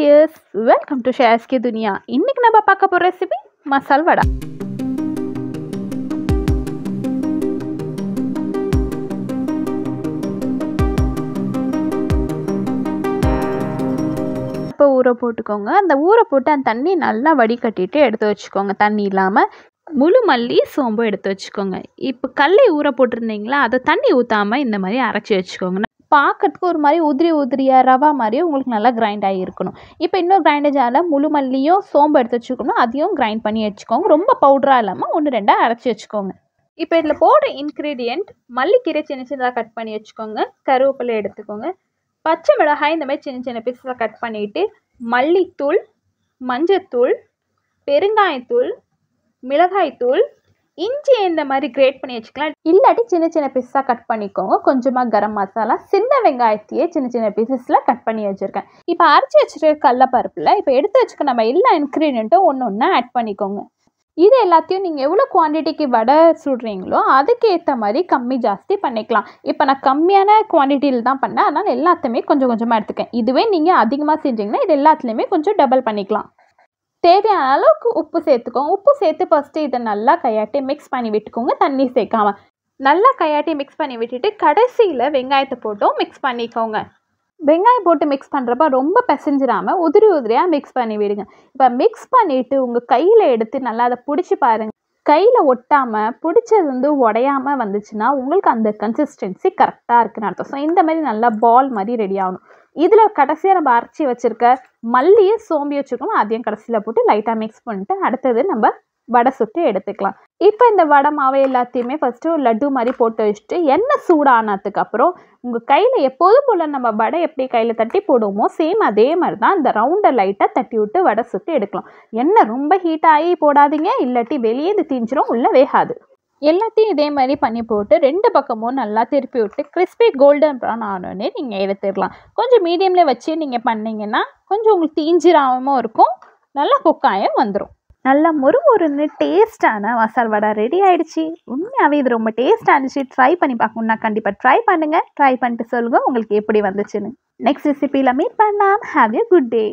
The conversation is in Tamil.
டியர்ஸ் வெல்கம் டு ஷேஸ்கே துனியா இன்றைக்கி நம்ம பார்க்க போகிற ரெசிபி மசால் வடா இப்போ ஊற போட்டுக்கோங்க அந்த ஊற போட்டு அந்த தண்ணி நல்லா வடிகட்டிட்டு எடுத்து வச்சுக்கோங்க தண்ணி இல்லாமல் முழு மல்லி சோம்பு எடுத்து வச்சுக்கோங்க இப்போ கல்லை ஊற போட்டிருந்தீங்களா அதை தண்ணி ஊற்றாமல் இந்த மாதிரி அரைச்சி வச்சுக்கோங்க பார்க்கறதுக்கு ஒரு மாதிரி உதிரி உதிரியாக ரவா மாதிரியே உங்களுக்கு நல்லா கிரைண்ட் ஆகி இருக்கணும் இப்போ இன்னொரு கிரைண்டர் ஜாரில் முழு மல்லியும் சோம்பு எடுத்து வச்சுக்கணும் அதையும் கிரைண்ட் பண்ணி வச்சுக்கோங்க ரொம்ப பவுடராக இல்லாமல் ஒன்று ரெண்டாக அரைச்சி வச்சுக்கோங்க இப்போ இதில் போடுற இன்க்ரீடியண்ட் மல்லிக்கீரை சின்ன சின்னதாக கட் பண்ணி வச்சுக்கோங்க கருவேப்பிலை எடுத்துக்கோங்க பச்சை மிளகாய் இந்த மாதிரி சின்ன சின்ன பீஸில் கட் பண்ணிவிட்டு மல்லித்தூள் மஞ்சத்தூள் பெருங்காயத்தூள் மிளகாய்த்தூள் இஞ்சி இந்த மாதிரி கிரேட் பண்ணி வச்சுக்கலாம் இல்லாட்டி சின்ன சின்ன பீஸாக கட் பண்ணிக்கோங்க கொஞ்சமாக கரம் மசாலா சின்ன வெங்காயத்தையே சின்ன சின்ன பீசஸில் கட் பண்ணி வச்சுருக்கேன் இப்போ அரைச்சி வச்சுருக்க கடலப்பருப்பில் இப்போ எடுத்து வச்சுக்க நம்ம எல்லா இன்க்ரீடியண்ட்டும் ஒன்று ஒன்று ஆட் பண்ணிக்கோங்க இது எல்லாத்தையும் நீங்கள் எவ்வளோ குவான்டிட்டிக்கு வடை சுடுறீங்களோ அதுக்கேற்ற மாதிரி கம்மி ஜாஸ்தி பண்ணிக்கலாம் இப்போ நான் கம்மியான குவான்டிட்டியில் தான் பண்ணேன் அதனால் எல்லாத்தையுமே கொஞ்சம் கொஞ்சமாக எடுத்துக்கேன் இதுவே நீங்கள் அதிகமாக செஞ்சீங்கன்னா இது எல்லாத்துலேயுமே கொஞ்சம் டபுள் பண்ணிக்கலாம் தேவையான அளவுக்கு உப்பு சேர்த்துக்கோங்க உப்பு சேர்த்து ஃபஸ்ட்டு இதை நல்லா கையாட்டி மிக்ஸ் பண்ணி விட்டுக்கோங்க தண்ணி சேர்க்காமல் நல்லா கையாட்டி மிக்ஸ் பண்ணி விட்டுட்டு கடைசியில் வெங்காயத்தை போட்டும் மிக்ஸ் பண்ணிக்கோங்க வெங்காயம் போட்டு மிக்ஸ் பண்ணுறப்ப ரொம்ப பிசைஞ்சிடாமல் உதிரி உதிரியாக மிக்ஸ் பண்ணி விடுங்க இப்போ மிக்ஸ் பண்ணிவிட்டு உங்கள் கையில் எடுத்து நல்லா அதை பிடிச்சி பாருங்கள் கையில் ஒட்டாமல் பிடிச்சது வந்து உடையாமல் வந்துச்சுன்னா உங்களுக்கு அந்த கன்சிஸ்டன்சி கரெக்டாக இருக்குன்னு அர்த்தம் ஸோ இந்த மாதிரி நல்லா பால் மாதிரி ரெடி ஆகணும் இதில் கடைசியாக நம்ம அரைச்சி வச்சுருக்க மல்லியை சோம்பி வச்சுருக்கோம் அதையும் கடைசியில் போட்டு லைட்டாக மிக்ஸ் பண்ணிட்டு அடுத்தது நம்ம வடை சுட்டு எடுத்துக்கலாம் இப்போ இந்த வடை மாவை எல்லாத்தையுமே ஃபஸ்ட்டு லட்டு மாதிரி போட்டு வச்சுட்டு எண்ணெய் சூடானதுக்கப்புறம் உங்கள் கையில் எப்போதும் போல் நம்ம வடை எப்படி கையில் தட்டி போடுவோமோ சேம் அதே மாதிரி தான் இந்த ரவுண்டை லைட்டாக தட்டி விட்டு வடை சுட்டு எடுக்கலாம் எண்ணெய் ரொம்ப ஹீட் ஆகி போடாதீங்க இல்லாட்டி வெளியே இந்த தீஞ்சிரும் உள்ளே வேகாது எல்லாத்தையும் இதே மாதிரி பண்ணி போட்டு ரெண்டு பக்கமும் நல்லா திருப்பி விட்டு கிறிஸ்பி கோல்டன் ப்ரௌன் ஆனோடனே நீங்கள் எடுத்துடலாம் கொஞ்சம் மீடியமில் வச்சு நீங்கள் பண்ணிங்கன்னா கொஞ்சம் உங்களுக்கு தீஞ்சிராமவும் இருக்கும் நல்லா குக்காயம் வந்துடும் நல்லா மொறு மொறுன்னு டேஸ்ட்டான மசால் வடை ரெடி ஆகிடுச்சி உண்மையாகவே இது ரொம்ப டேஸ்ட்டாக இருந்துச்சு ட்ரை பண்ணி பார்க்கணுன்னா கண்டிப்பாக ட்ரை பண்ணுங்கள் ட்ரை பண்ணிட்டு சொல்லுங்கள் உங்களுக்கு எப்படி வந்துச்சுன்னு நெக்ஸ்ட் ரெசிபியில் மீட் பண்ணலாம் ஹாவ் எ குட் டே